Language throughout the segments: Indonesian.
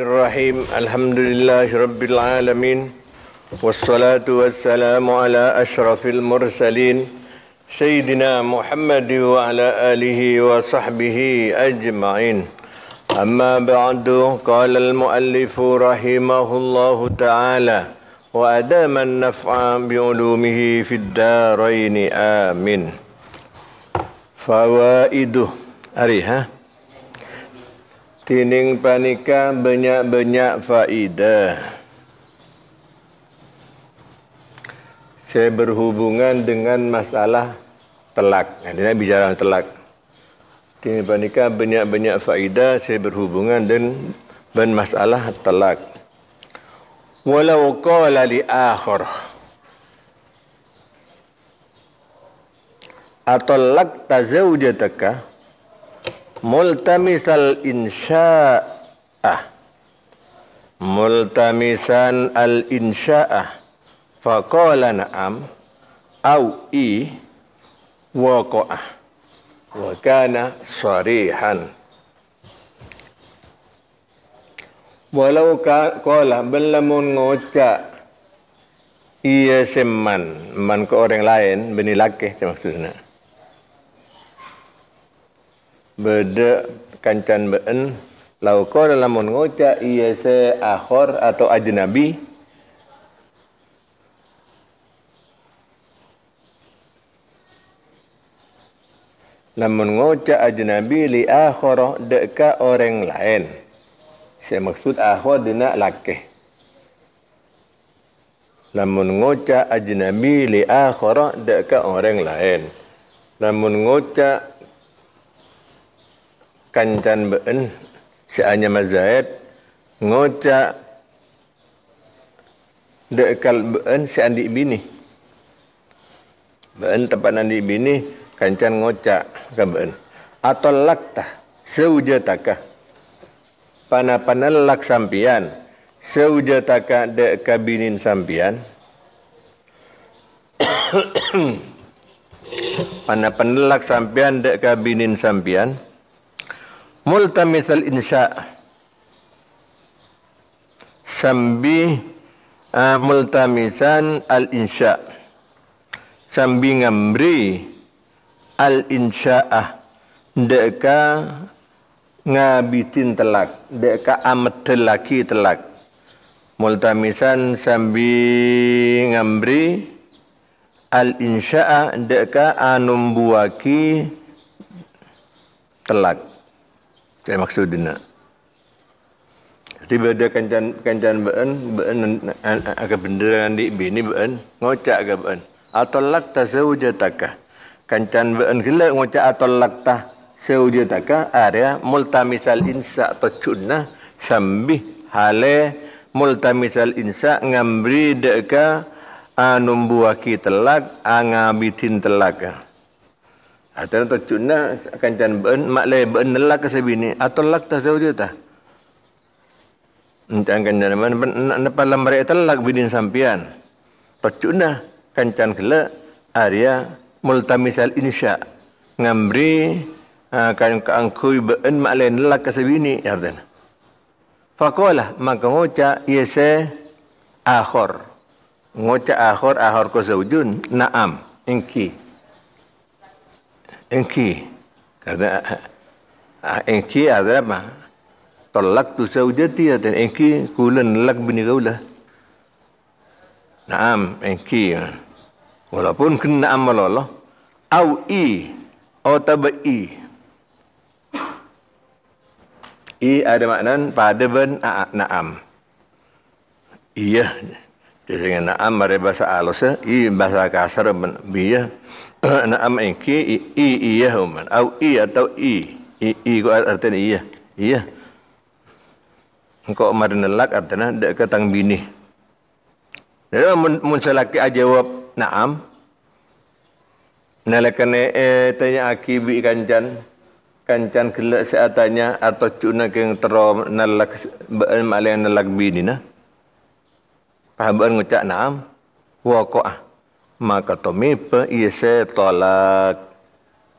الرحيم الحمد لله رب العالمين والصلاة والسلام على أشرف المرسلين سيدنا محمد وعلى آله وصحبه أجمعين أما بعد قال المؤلف رحمه الله تعالى وأدام النفع بعلومه في الدارين آمين فوائده أريها Tining panika banyak-banyak faida. Saya berhubungan dengan masalah telak. Nanti bicara telak. Tining panika banyak-banyak faida. Saya berhubungan dengan masalah telak. Walau qala li akhir. Atolak tazawjataka multamisal insya'ah multamisan al insya'ah faqala na'am au i waqa'ah wakana kana sarihan walau kola belamun ngocak iya seman man ke orang lain benilakeh maksudnya bede kancan been lauko dalam ngoca iya se ahor atau ajnabi namun ngoca ajnabi li ahoroh deka orang lain saya maksud ahor dina lakeh Namun ngoca ajnabi li ahoroh deka orang lain. Namun ngoca kancan beun seanya mazhab ngoca dekal beun seandi bini beun tempat andi bini kancan ngoca ke been atau lakta seujataka panapanan lak sampian seujataka dek kabinin sampian panapanan lak sampian dek kabinin sampian multamisal insya sambi uh, multamisan al insya sambi ngambri al insya'ah deka ngabitin telak deka amet lagi telak multamisan sambi ngambri al insya'ah deka anumbuaki telak Kayak maksudnya. Jadi beda kencan kencan been been eh, eh, agak bendera di bini been ngocak agak been. Atolak ta seujataka. Kencan been gila ngocak atolak ta seujataka area multamisal insa atau cunna sambih hale multamisal insa ngambri deka anumbuaki telak angabitin telaka. Atau to cunna akan ben mak le ben nelak ke sebini atau lak ta saudi ta. Entan kan dan man nepal lamare telak bidin sampian. To cunna kan can kele area multamisal insya ngamri kan kankui ben mak le nelak ke sebini yardan. Fakola maka ngoca yese akhor. Ngoca akhor akhor ko saudun naam Inki engki karena engki ada apa? Tolak tu saujati dan engki kulan lak bini lah Naam engki. Walaupun kena amal Allah. Au i. Au i I ada makna pada ben naam. Iya. Jadi naam dari bahasa alus. I bahasa kasar ben biya. Eh, naam iki i i ya human. Au i atau i. I i ko artinya iya. Iya. Engkau mar nelak artinya dek ketang bini. Jadi mun selaki a jawab naam. Nalekane eh tanya aki bi kancan kancan gelak seatanya atau cuna keng terom nelak bal nelak bini nah, Paham ngucak naam. Wakoah maka tomipe iya se tolak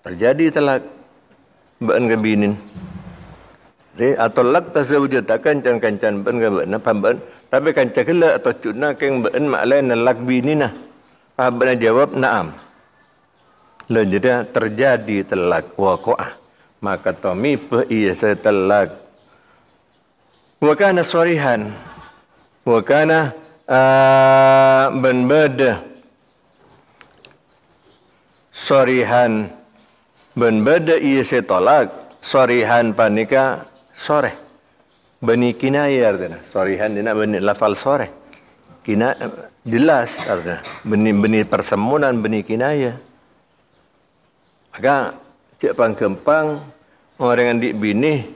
terjadi telak ban kebinin de atau lak tasawuja takan can kancan ban ke apa ban tapi kanca kela atau cuna keng ban maklai nan lak bininah apa ban jawab naam lan jadi terjadi telak waqaah maka tomipe iya se telak, wakana kana wakana wa uh, ah, ban sorihan ben bada iya tolak. sorihan panika sore beni kinaya artinya sorihan dina beni lafal sore kina eh, jelas artinya beni beni persemunan beni kinaya maka cek panggempang orang yang dibini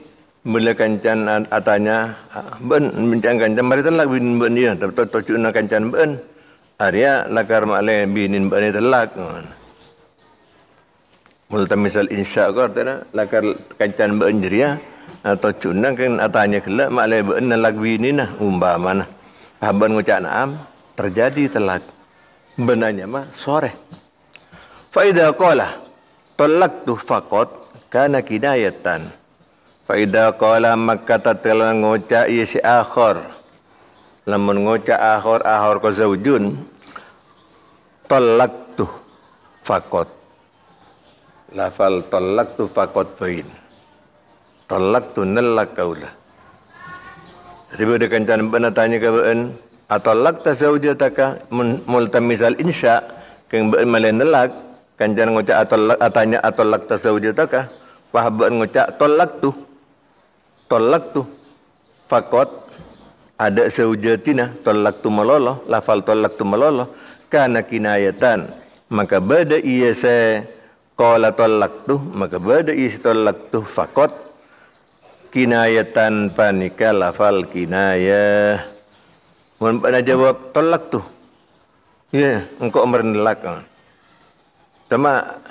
bila kancan atanya ah, ben bincang kancan mari telak bin ben dia tapi tujuh nak kancan ben Arya lakar male binin bani iya, telak kan. Multamisal insya Allah artinya lakar kancan beunjeria ya, atau cunang kan atanya kelak malai beun ini nah umpama nah. Haban ngucak naam terjadi telat benanya mah sore. Faida kola telak tuh fakot karena kidayatan. Faida kola maka tatkala ngucak iya si akhor. Lamun ngucak akhor akhor kau zaujun telak tuh fakot lafal tolak tu fakot bain tolak tu nelak kaulah jadi pada kencan bana tanya ke ben atolak ta zaujataka multamisal insya keng ben malen nelak kencan ngocak atolak atanya atolak ta zaujataka wah ben ngocak tolak tu tolak tu fakot ada zaujatina tolak tu meloloh, lafal tolak tu meloloh karena kinayatan maka bada iya saya Qala tu, maka bada tuh fakot kinayatan panika lafal kinaya, Mun pada jawab tolak tuh. Ya, yeah, engkau menelak. Sama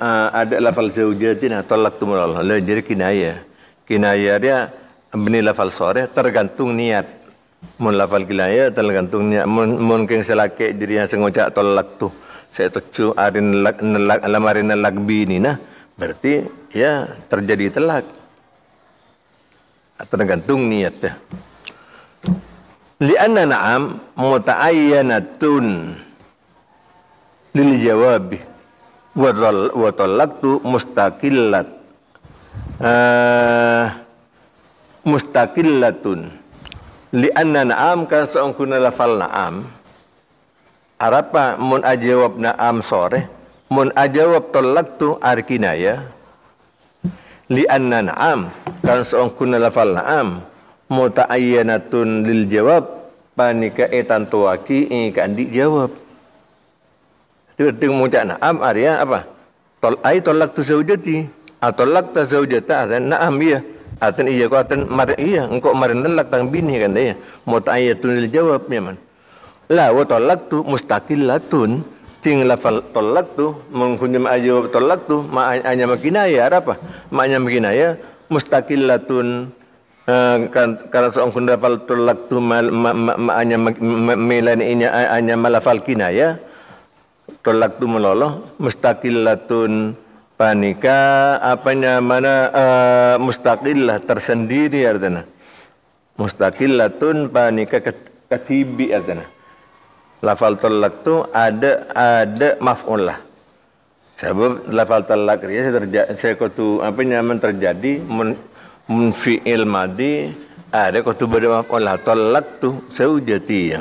uh, eh, ada lafal zaujatina tolak tuh Allah. Jadi kinaya, kinaya dia ambil lafal sore tergantung niat mun lafal kinaya, tergantung niat mun mungkin selake dirinya sengoca tolak tuh saya tuju arin lak, nelak, lamarin nelak bini nah berarti ya terjadi telak tergantung niatnya lianna na'am muta'ayyanatun lil jawabi wa talaqtu mustaqillat uh, mustaqillatun lianna na'am kan seungkuna lafal na'am Harapa mun ajawab na am sore mun ajawab tolak tu arkina ya li anna na'am kan seongkuna lafal na'am muta'ayyanatun lil jawab panika etan tuwaki e kan jawab. dijawab Dengan mengucap na'am arya apa? Tol ay tolak tu zaujati atolak ta zaujata dan na'am ya aten iya ko aten mar iya engkau marin telak tang bini kan dia muta'ayyatun lil jawab ya man la wa talaqtu mustaqillatun ting lafal talaqtu menghunjam ayo talaqtu ma'anya makinaya apa ma'anya makinaya mustaqillatun eh, kan, karena seorang kunda fal talaqtu ma'anya milan ini anya malafal kinaya tu meloloh mustaqillatun panika apanya mana uh, mustaqillah tersendiri artinya mustaqillatun panika katibi artinya lafal talak tu ada ada maf'ul lah. Sebab lafal talak dia terjadi saya kutu apa nyaman terjadi mun, munfiil madi ada kutu pada maf'ul lah talak tu saujati ya.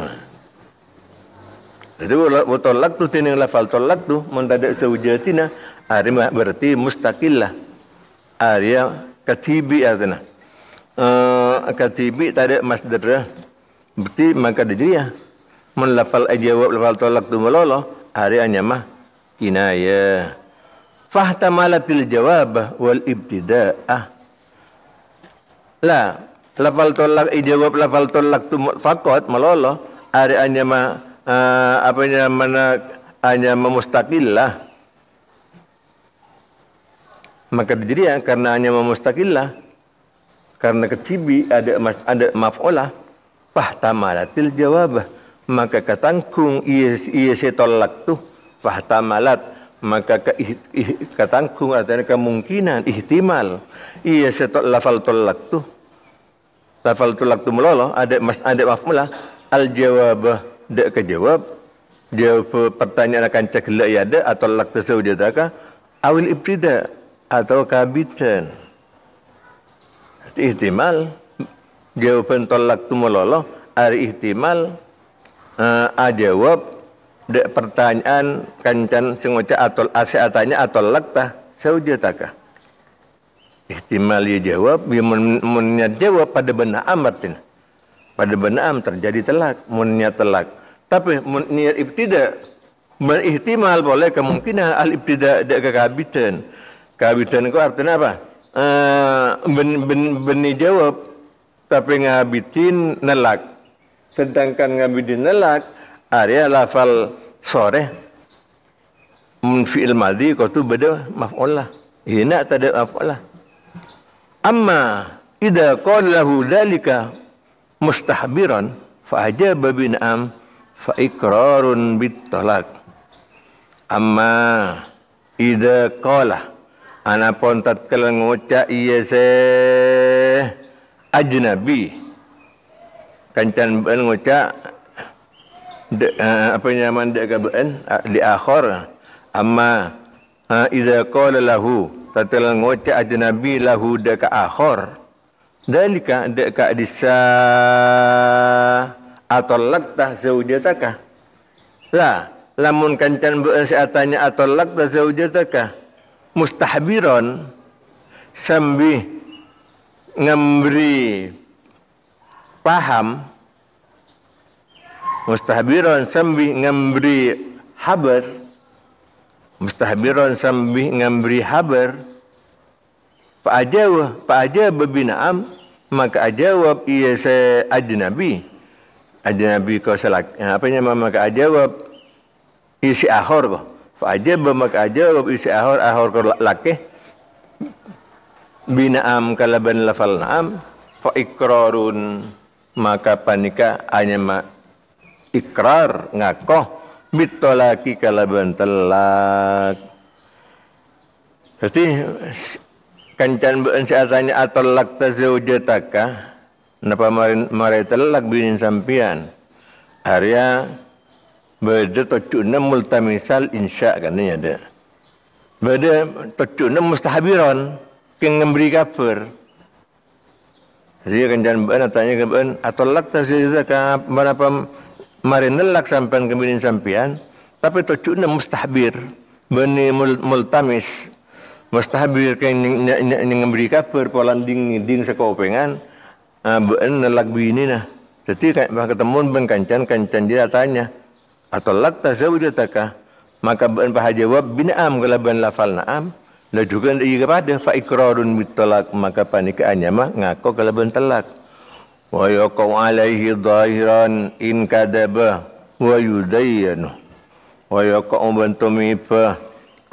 Jadi wa talak tu tining lafal talak tu mun tada na ari berarti mustaqillah. Arya katibi artinya. Uh, eh, katibi mas masdar berarti maka dia mun lafal ajawab lafal tolak tu meloloh hari hanya mah kinaya fahtamalatil jawabah wal ibtida'ah la lafal tolak ijawab lafal tolak tu fakot meloloh hari hanya mah uh, apa namanya hanya memustaqillah maka jadi ya karena hanya memustaqillah karena kecibi ada ada maf'ulah fahtama latil jawabah maka katangkung iya iya setolak tuh malat maka ke, katangkung artinya kemungkinan ihtimal iya setot lafal tolak tuh lafal tolak tuh melolo ada mas ada maaf mula al jawab dek kejawab jawab pertanyaan akan cek ya ada atau lak tersebut dia taka awil ibtida atau kabitan ihtimal jawaban tolak tuh melolo ari ihtimal uh, eh, ajawab de pertanyaan kancan sengoca atau aseatanya atau lakta saujataka. Ihtimal dia ya jawab, dia ya meniat jawab pada benda amatin. Pada benda am terjadi telak, meniat telak. Tapi meniat ibtidak ihtimal boleh kemungkinan al ibtida de kekabitan. Kabitan itu artinya apa? Uh, ben, ben, ben, ben jawab tapi ngabitin nelak Sedangkan ngabidin lak area lafal sore mun fi'il madhi qatu beda, maf'ul Hina tada maf'ul Amma ida qala lahu dalika mustahbiran fa ajaba bin am bit talak. Amma idza qala anapun tatkala ngucap iya se ajnabi kancan ben ngucak de, uh, apa nyaman dekak gaben uh, ah, di akhir amma uh, ah, idza qala lahu tatal aja nabi lahu de ka akhir dalika de ka disa atallaqta zaujataka lah lamun kancan ben atau atallaqta zaujataka mustahbiron sambil ngembri paham mustahbiron sambil ngambri habar mustahbiron sambil ngambri habar pak aja pak aja bina'am maka ajawab iya se ajnabi ajnabi kau selak apa nya maka ajawab isi iya ahor kau fa aja maka ajawab isi iya ahor ahor kau laki bina'am kalaban lafal na'am fa ikrarun maka panika hanya ikrar ngakoh mitolaki kalaban telak jadi bukan beun atau atolak tazaujataka napa mare telak binin sampian area beda tocuna multamisal insya kannya ada beda tocuna mustahabiron kengembri ngembri kafir jadi kencan beun tanya ke atau beun atolak tasir mana pem, mari nelak sampean kemudian sampean tapi tujuannya mustahbir bani multamis mustahbir kain yang memberi kabar polan ding ding sekopengan ah, beun nelak bini nah jadi kayak ketemu ben kancan kancan dia tanya atolak taka, maka beun paha jawab bin am kalau ben lafal naam Nah juga daripada fa ikrarun bitolak maka panikannya mah ngaku kalaban telak. Wa yaqau alaihi zahiran in kadaba wa yudayyanu. Wa yaqau bantumi fa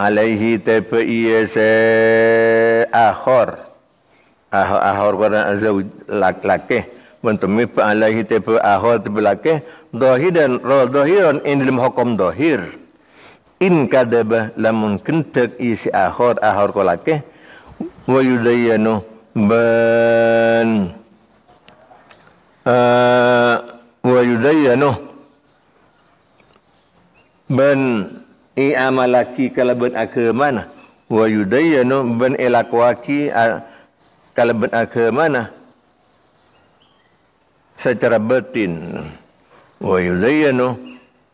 alaihi tafa iyasa akhar. Ahor ahor pada azau lak lakeh bantumi fa alaihi tafa ahor tafa lakeh ro ra zahiran in dalam hukum zahir in kadabah lamun kentek isi ahor ahor kolake wa yudayanu ban uh, eh, wa yudayanu ban i amalaki kalaban akamana wa yudayanu ban elakwaki kalaban mana secara batin wa yudayanu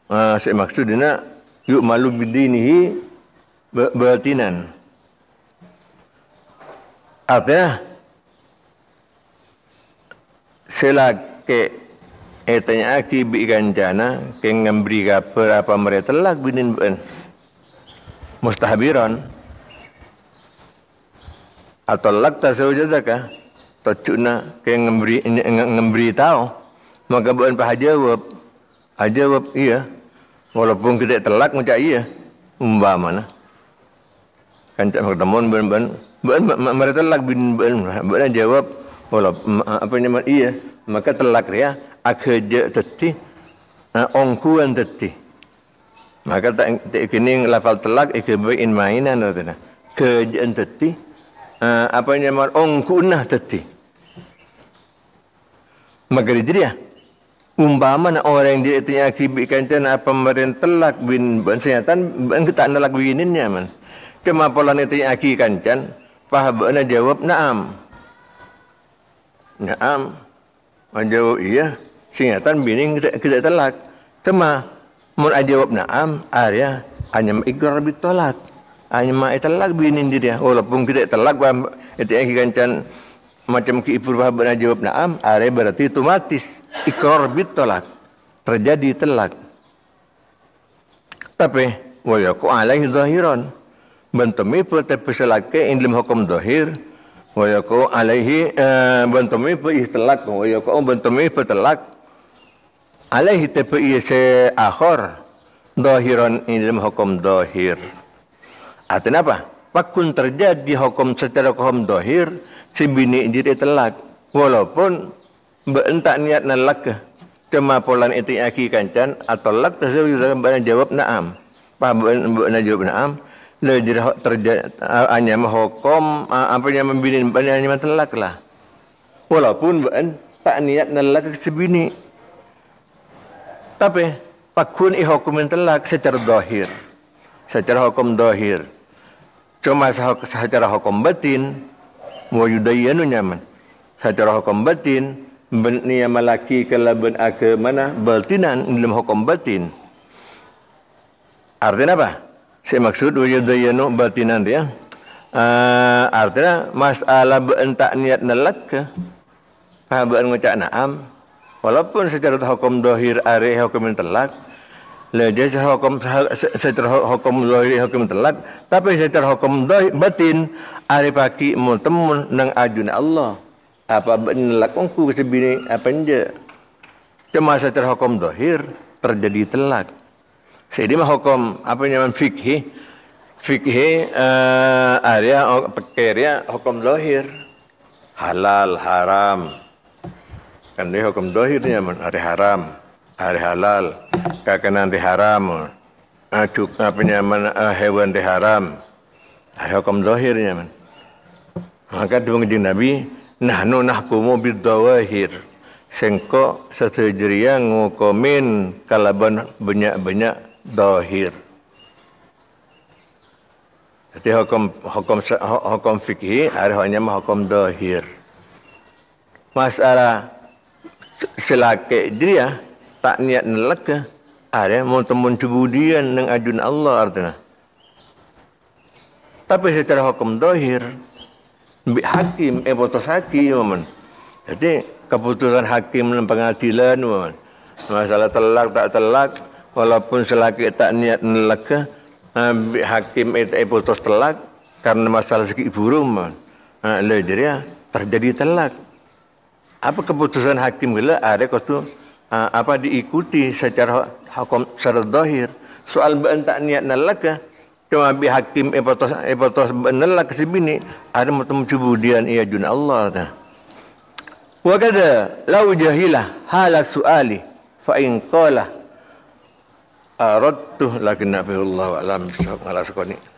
uh, eh, maksudnya yuk malu bidinihi batinan. Artinya selake etanya aki bi kancana keng ngambri kabar apa mereka telak binin ben mustahabiran atau lak tasawujadaka tocuna keng ngambri ngambri tahu maka bukan pahajawab ajawab iya Walaupun kita telak macam iya. Mbah mana? Kan cak ketemu ben ben ben mereka telak bin ben ben jawab walaupun apa ini iya maka telak ya akhirnya teti ongkuan teti maka tak kini lafal telak ikebe in mainan tidak, kerjaan teti apa ini ongkunah teti maka dia ya umpama na orang dia itu yang kibikan itu na pemerintelak bin bansanyatan kita nalak wininnya man kemapolan itu yang akikan can pahabana jawab naam naam menjawab iya singatan bining kita, telak kema mun ajawab naam arya hanya ikrar bitolak hanya ma telak binin dia walaupun kita telak itu yang kikan can macam ki Ibnu Wahab jawab na'am, are berarti otomatis ikrar bitolak tolak. Terjadi telak. Tapi wa yaqu alaihi zahiran. Bentemi tapi selake ing dalam hukum zahir wa yaqu alaihi eh, bentemi pun istelak wa yaqu bentemi telak. Alaihi tepe ise akhor zahiran ing hukum zahir. Artinya ah, apa? Wakun terjadi hukum secara hukum dohir si bini telak. Walaupun beentak niat nalak kemapolan itu aki kancan atau lak tersebut bana jawab naam. Paham bana jawab naam. Lalu terjadi hanya menghukum apa yang membini hanya telak lah. Walaupun tak niat nalak sebini. Tapi pakun ihukum telak secara dohir. Secara hukum dohir. Cuma secara hukum batin wa yudayyanu nyaman. Secara hukum batin bennya malaki kalaban ke mana batinan dalam hukum batin. Artinya apa? Saya maksud wa yudayyanu batinan dia. Uh, artinya masalah bentak niat nelak ke pahabaan ngucak naam walaupun secara hukum dohir are hukum telak lah dia secara hukum secara hukum zahiri hukum telat, tapi secara hukum doy, batin ari mau temun nang ajun Allah. Apa lakungku sebini apa nje. Cuma secara hukum dohir terjadi telat. Jadi mah hukum apa namanya fikih fikih uh, area pekerja hukum dohir halal haram kan dia hukum dohirnya hari haram hari halal kakenan diharam, haram ajuk apa nyaman eh, hewan diharam, ada hukum zahirnya man maka dua nabi nah nahnu nahkumu bidawahir sengko satu jeria ngukomin kalaban banyak-banyak dohir. jadi hukum hukum hukum fikih ada hanya hukum dohir. masalah selake jeria tak niat nelaka ada mau temun cebudian neng ajun Allah artinya tapi secara hukum dohir bi hakim eh hakim man. jadi keputusan hakim dan pengadilan masalah telak tak telak walaupun selagi tak niat nelaka eh, bi hakim eh putus eh, telak karena masalah segi burung man. Nah, eh, jadi ya terjadi telak apa keputusan hakim gila ada kotu Ah, apa diikuti secara hukum secara zahir soal bentak niat nalaka cuma bi hakim epotos epotos benelak sibini ada mutum cubudian ia jun Allah ta wa kada lau jahilah hala suali fa in qala aradtu lakinna fi wa alam sok ala